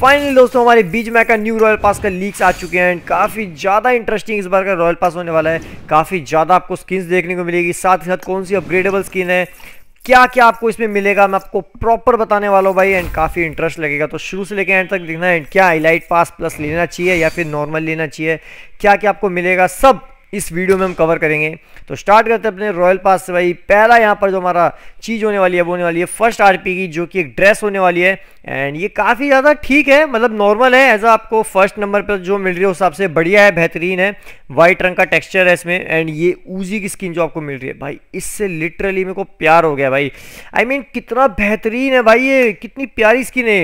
finally दोस्तों हमारे बीच में का न्यू रॉयल पास का लीक्स आ चुके हैं काफ़ी ज़्यादा इंटरेस्टिंग इस बार का रॉयल पास होने वाला है काफ़ी ज़्यादा आपको स्किन्स देखने को मिलेगी साथ ही साथ कौन सी अपग्रेडेबल स्किन है क्या क्या आपको इसमें मिलेगा मैं आपको प्रॉपर बताने वाला हूँ भाई एंड काफ़ी इंटरेस्ट लगेगा तो शुरू से लेकर एंड तक देखना है क्या हाईलाइट पास प्लस लेना चाहिए या फिर नॉर्मल लेना चाहिए क्या क्या आपको मिलेगा सब इस वीडियो में हम कवर करेंगे तो स्टार्ट करते हैं अपने रॉयल पास से भाई पहला यहाँ पर जो हमारा चीज़ होने वाली है वो होने वाली है फर्स्ट आर की जो कि एक ड्रेस होने वाली है एंड ये काफ़ी ज़्यादा ठीक है मतलब नॉर्मल है एज आपको फर्स्ट नंबर पर जो मिल रही है उस हिसाब से बढ़िया है बेहतरीन है वाइट रंग का टेक्स्चर है इसमें एंड ये ऊजी की स्किन जो आपको मिल रही है भाई इससे लिटरली मेरे को प्यार हो गया भाई आई I मीन mean, कितना बेहतरीन है भाई ये कितनी प्यारी स्किन है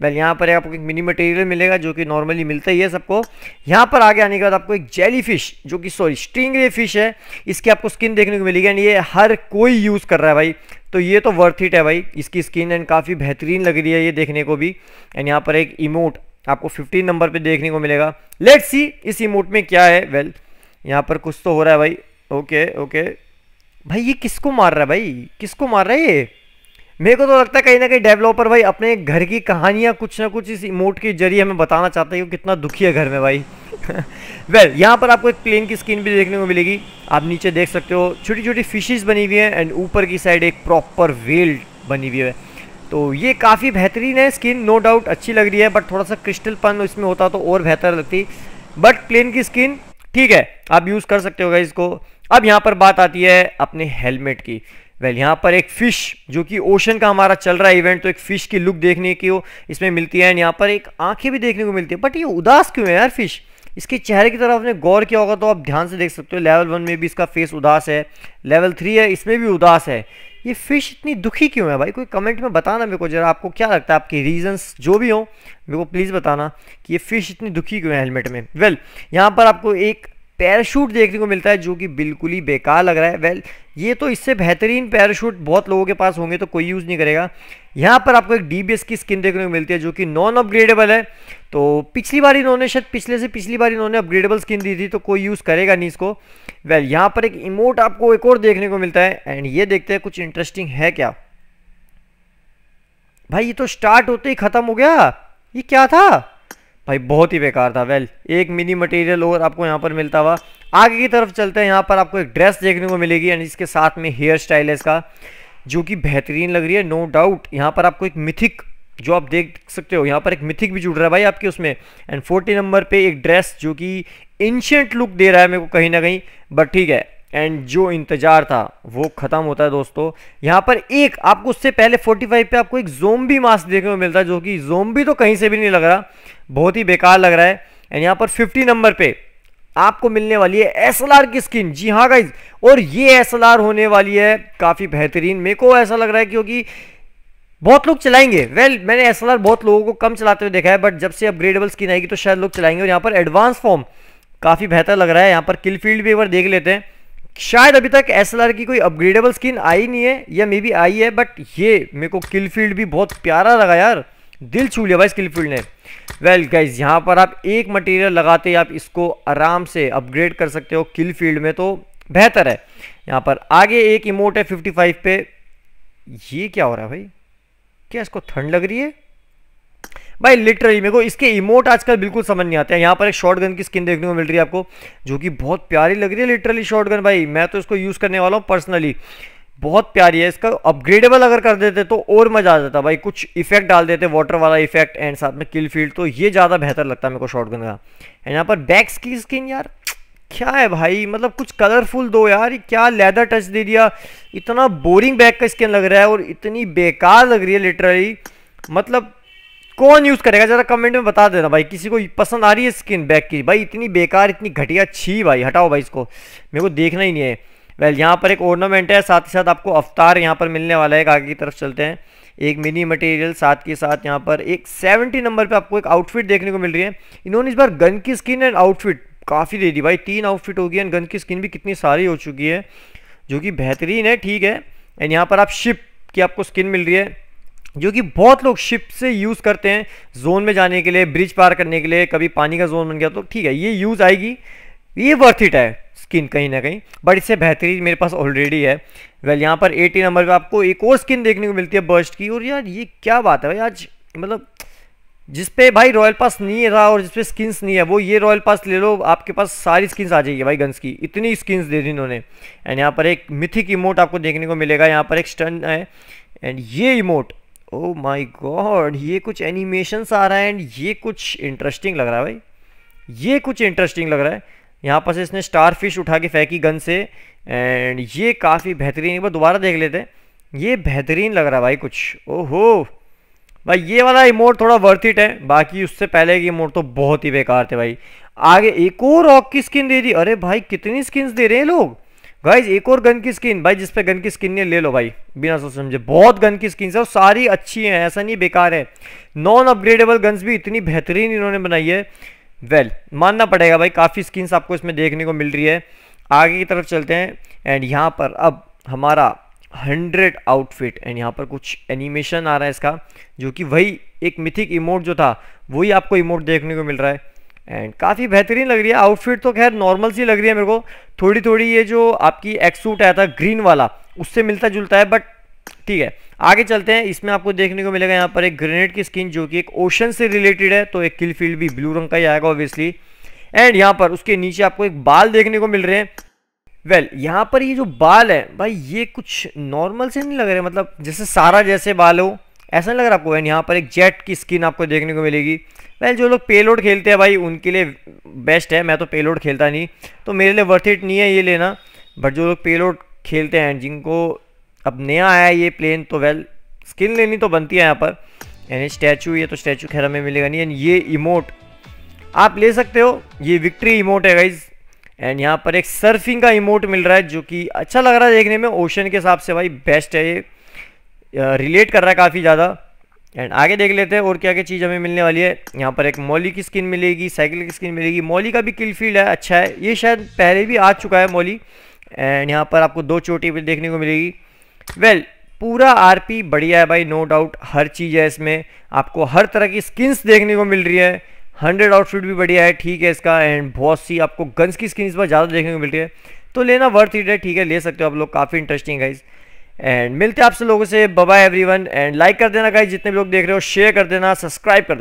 वेल यहाँ पर आपको एक मिनी मटेरियल मिलेगा जो कि नॉर्मली मिलता ही है सबको यहाँ पर आगे आने के बाद आपको एक जेली फिश जो कि सॉरी स्ट्रिंग रे फिश है इसकी आपको स्किन देखने को मिलेगी एंड ये हर कोई यूज़ कर रहा है भाई तो ये तो वर्थ इट है भाई इसकी स्किन एंड काफ़ी बेहतरीन लग रही है ये देखने को भी एंड यहाँ पर एक इमोट आपको फिफ्टीन नंबर पर देखने को मिलेगा लेट्स सी इस इमोट में क्या है वेल यहाँ पर कुछ तो हो रहा है भाई ओके ओके भाई ये किसको मार रहा है भाई किसको मार रहा है ये मेरे को तो लगता है कहीं ना कहीं डेवलपर भाई अपने घर की कहानियाँ कुछ ना कुछ इस इमोट के जरिए हमें बताना चाहते हैं कि कितना दुखी है घर में भाई वेल well, यहाँ पर आपको एक प्लेन की स्क्रीन भी देखने को मिलेगी आप नीचे देख सकते हो छोटी छोटी फिशेज बनी हुई हैं एंड ऊपर की साइड एक प्रॉपर वेल बनी हुई है तो ये काफ़ी बेहतरीन है स्किन नो डाउट अच्छी लग रही है बट थोड़ा सा क्रिस्टल पन इसमें होता तो और बेहतर लगती बट प्लेन की स्किन ठीक है आप यूज़ कर सकते हो इसको अब यहाँ पर बात आती है अपने हेलमेट की वेल well, यहाँ पर एक फ़िश जो कि ओशन का हमारा चल रहा है इवेंट तो एक फ़िश की लुक देखने की हो इसमें मिलती है एंड यहाँ पर एक आंखें भी देखने को मिलती है बट ये उदास क्यों है यार फिश इसके चेहरे की तरफ आपने गौर किया होगा तो आप ध्यान से देख सकते हो लेवल वन में भी इसका फेस उदास है लेवल थ्री है इसमें भी उदास है ये फ़िश इतनी दुखी क्यों है भाई कोई कमेंट में बताना मेरे को जरा आपको क्या लगता है आपके रीजंस जो भी हो मेरे को प्लीज़ बताना कि ये फ़िश इतनी दुखी क्यों है हेलमेट में वेल well, यहाँ पर आपको एक पैराशूट देखने को मिलता है जो कि बिल्कुल ही बेकार लग रहा है वेल ये तो इससे बेहतरीन पैराशूट बहुत लोगों के पास होंगे तो कोई यूज़ नहीं करेगा यहाँ पर आपको एक डी की स्किन देखने को मिलती है जो कि नॉन अपग्रेडेबल है तो पिछली बार इन्होंने शायद पिछले से पिछली बार इन्होंने अपग्रेडेबल स्किन दी थी तो कोई यूज़ करेगा नहीं इसको वेल यहाँ पर एक इमोट आपको एक और देखने को मिलता है एंड ये देखते हैं कुछ इंटरेस्टिंग है क्या भाई ये तो स्टार्ट होते ही ख़त्म हो गया ये क्या था भाई बहुत ही बेकार था वेल एक मिनी मटेरियल और आपको यहाँ पर मिलता हुआ आगे की तरफ चलते हैं यहाँ पर आपको एक ड्रेस देखने को मिलेगी एंड इसके साथ में हेयर स्टाइल है इसका जो कि बेहतरीन लग रही है नो डाउट यहाँ पर आपको एक मिथिक जो आप देख सकते हो यहाँ पर एक मिथिक भी जुड़ रहा है भाई आपके उसमें एंड फोर्टी नंबर पे एक ड्रेस जो कि एंशियंट लुक दे रहा है मेरे को कहीं ना कहीं बट ठीक है एंड जो इंतज़ार था वो ख़त्म होता है दोस्तों यहाँ पर एक आपको उससे पहले 45 पे आपको एक जोम्बी मास्क देखने को मिलता है जो कि जोम्बी तो कहीं से भी नहीं लग रहा बहुत ही बेकार लग रहा है एंड यहाँ पर 50 नंबर पे आपको मिलने वाली है एस की स्किन जी हाँ गाइज और ये एस होने वाली है काफ़ी बेहतरीन मेरे को ऐसा लग रहा है क्योंकि बहुत लोग चलाएंगे वेल well, मैंने एस बहुत लोगों को कम चलाते हुए देखा है बट जब से अपग्रेडेबल स्किन आएगी तो शायद लोग चलाएंगे और यहाँ पर एडवांस फॉर्म काफ़ी बेहतर लग रहा है यहाँ पर किल फील्ड भी एक बार देख लेते हैं शायद अभी तक एस की कोई अपग्रेडेबल स्किन आई नहीं है या मे बी आई है बट ये मेरे को किल फील्ड भी बहुत प्यारा लगा यार दिल छू लिया भाई स्किल फील्ड ने वेल गाइज यहाँ पर आप एक मटेरियल लगाते आप इसको आराम से अपग्रेड कर सकते हो किल फील्ड में तो बेहतर है यहाँ पर आगे एक इमोट है 55 पे ये क्या हो रहा है भाई क्या इसको ठंड लग रही है भाई लिटरली मेरे को इसके इमोट आजकल बिल्कुल समझ नहीं आते हैं यहाँ पर एक शॉर्ट गन की स्किन देखने को मिल रही है आपको जो कि बहुत प्यारी लग रही है लिटरली शॉर्ट गन भाई मैं तो इसको यूज़ करने वाला हूँ पर्सनली बहुत प्यारी है इसका अपग्रेडेबल अगर कर देते तो और मज़ा आ जाता भाई कुछ इफेक्ट डाल देते वाटर वाला इफेक्ट एंड साथ में किल फील्ड तो ये ज़्यादा बेहतर लगता है मेरे को शॉर्ट गन का एंड यहाँ पर बैक्स की स्किन यार क्या है भाई मतलब कुछ कलरफुल दो यार क्या लेदर टच दे दिया इतना बोरिंग बैग का स्किन लग रहा है और इतनी बेकार लग रही है लिटरली मतलब कौन यूज़ करेगा ज़रा कमेंट में बता देना भाई किसी को पसंद आ रही है स्किन बैक की भाई इतनी बेकार इतनी घटिया छी भाई हटाओ भाई इसको मेरे को देखना ही नहीं है वेल यहाँ पर एक ऑर्नामेंट है साथ ही साथ आपको अवतार यहाँ पर मिलने वाला है आगे की तरफ चलते हैं एक मिनी मटेरियल साथ के साथ यहाँ पर एक सेवेंटी नंबर पर आपको एक आउटफिट देखने को मिल रही है इन्होंने इस बार गन की स्किन एंड आउटफिट काफ़ी दे दी भाई तीन आउटफिट होगी एंड गन की स्किन भी कितनी सारी हो चुकी है जो कि बेहतरीन है ठीक है एंड यहाँ पर आप शिप की आपको स्किन मिल रही है जो कि बहुत लोग शिप से यूज़ करते हैं जोन में जाने के लिए ब्रिज पार करने के लिए कभी पानी का जोन बन गया तो ठीक है ये यूज़ आएगी ये वर्थ इट है स्किन कहीं ना कहीं बट इससे बेहतरीन मेरे पास ऑलरेडी है वेल यहाँ पर 80 नंबर पे आपको एक और स्किन देखने को मिलती है बर्स्ट की और यार ये क्या बात है भाई आज मतलब जिसपे भाई रॉयल पास नहीं रहा और जिसपे स्किन्स नहीं है वो ये रॉयल पास ले लो आपके पास सारी स्किन्स आ जाएगी भाई गन्स की इतनी स्किन्स दे दी इन्होंने एंड यहाँ पर एक मिथिक इमोट आपको देखने को मिलेगा यहाँ पर एक स्टन है एंड ये इमोट ओ माय गॉड ये कुछ एनिमेशन आ रहा है एंड ये कुछ इंटरेस्टिंग लग रहा है भाई ये कुछ इंटरेस्टिंग लग रहा है यहाँ पर से इसने स्टार फिश उठा के फेंकी गन से एंड ये काफ़ी बेहतरीन एक बार दोबारा देख लेते हैं ये बेहतरीन लग रहा है भाई कुछ ओहो भाई ये वाला इमोट थोड़ा वर्थिट है बाकी उससे पहले के इमोट तो बहुत ही बेकार थे भाई आगे एक और रॉक की स्किन दे दी अरे भाई कितनी स्किन्स दे रहे हैं लोग गाइज एक और गन की स्किन भाई जिसपे गन की स्किन ने ले लो भाई बिना सोच समझे बहुत गन की स्किन है सारी अच्छी हैं ऐसा नहीं बेकार है नॉन अपग्रेडेबल गन्स भी इतनी बेहतरीन इन्होंने बनाई है वेल well, मानना पड़ेगा भाई काफ़ी स्किन्स आपको इसमें देखने को मिल रही है आगे की तरफ चलते हैं एंड यहाँ पर अब हमारा हंड्रेड आउटफिट एंड यहाँ पर कुछ एनिमेशन आ रहा है इसका जो कि वही एक मिथिक इमोट जो था वही आपको इमोट देखने को मिल रहा है एंड काफ़ी बेहतरीन लग रही है आउटफिट तो खैर नॉर्मल सी लग रही है मेरे को थोड़ी थोड़ी ये जो आपकी एक्सूट आया था ग्रीन वाला उससे मिलता जुलता है बट ठीक है आगे चलते हैं इसमें आपको देखने को मिलेगा यहाँ पर एक ग्रेनेड की स्किन जो कि एक ओशन से रिलेटेड है तो एक किल फील्ड भी ब्लू रंग का ही आएगा ऑब्वियसली एंड यहाँ पर उसके नीचे आपको एक बाल देखने को मिल रहे हैं वेल well, यहाँ पर ये जो बाल है भाई ये कुछ नॉर्मल से नहीं लग रहे मतलब जैसे सारा जैसे बाल हो ऐसा नहीं लग रहा आपको वैन यहाँ पर एक जेट की स्किन आपको देखने को मिलेगी वैल जो लोग पेलोड खेलते हैं भाई उनके लिए बेस्ट है मैं तो पेलोड खेलता नहीं तो मेरे लिए वर्थ इट नहीं है ये लेना बट जो लोग पेलोड खेलते हैं जिनको अब नया आया है ये प्लेन तो वेल स्किन लेनी तो बनती है यहाँ पर यानी स्टैचू ये तो स्टैचू खैर हमें मिलेगा नहीं एंड ये इमोट आप ले सकते हो ये विक्ट्री इमोट है गाइज एंड यहाँ पर एक सर्फिंग का इमोट मिल रहा है जो कि अच्छा लग रहा है देखने में ओशन के हिसाब से भाई बेस्ट है ये रिलेट कर रहा है काफ़ी ज़्यादा एंड आगे देख लेते हैं और क्या क्या चीज़ हमें मिलने वाली है यहाँ पर एक मौली की स्किन मिलेगी साइकिल की स्किन मिलेगी मौली का भी किल फील्ड है अच्छा है ये शायद पहले भी आ चुका है मौली एंड यहाँ पर आपको दो चोटी भी देखने को मिलेगी वेल well, पूरा आरपी बढ़िया है भाई नो no डाउट हर चीज़ है इसमें आपको हर तरह की स्किन्स देखने को मिल रही है हंड्रेड आउटफिट भी बढ़िया है ठीक है इसका एंड बहुत सी आपको गन्स की स्किन इस बार ज़्यादा देखने को मिल रही है तो लेना वर्थ इट है ठीक है ले सकते हो आप लोग काफ़ी इंटरेस्टिंग है इस एंड मिलते हैं आपसे लोगों से बाय एवरीवन एंड लाइक कर देना गाइस जितने भी लोग देख रहे हो शेयर कर देना सब्सक्राइब कर देना